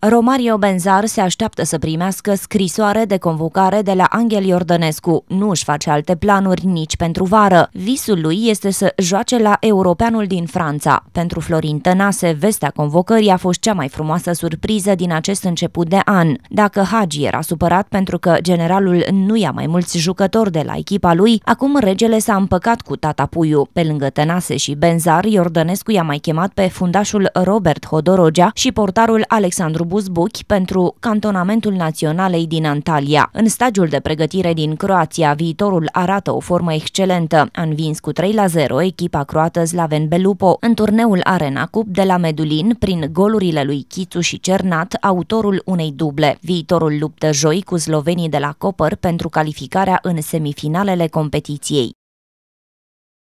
Romario Benzar se așteaptă să primească scrisoare de convocare de la Angel Iordănescu. Nu își face alte planuri nici pentru vară. Visul lui este să joace la europeanul din Franța. Pentru Florin Tănase, vestea convocării a fost cea mai frumoasă surpriză din acest început de an. Dacă Hagi era supărat pentru că generalul nu ia mai mulți jucători de la echipa lui, acum regele s-a împăcat cu tata Puiu. Pe lângă Tănase și Benzar, Iordănescu i-a mai chemat pe fundașul Robert Hodorogea și portarul Alexandru Buzbuchi pentru cantonamentul naționalei din Antalya. În stagiul de pregătire din Croația, viitorul arată o formă excelentă. A învins cu 3 la 0 echipa croată Slaven Belupo în turneul Arena Cup de la Medulin prin golurile lui Chițu și Cernat, autorul unei duble. Viitorul luptă joi cu slovenii de la Copăr pentru calificarea în semifinalele competiției.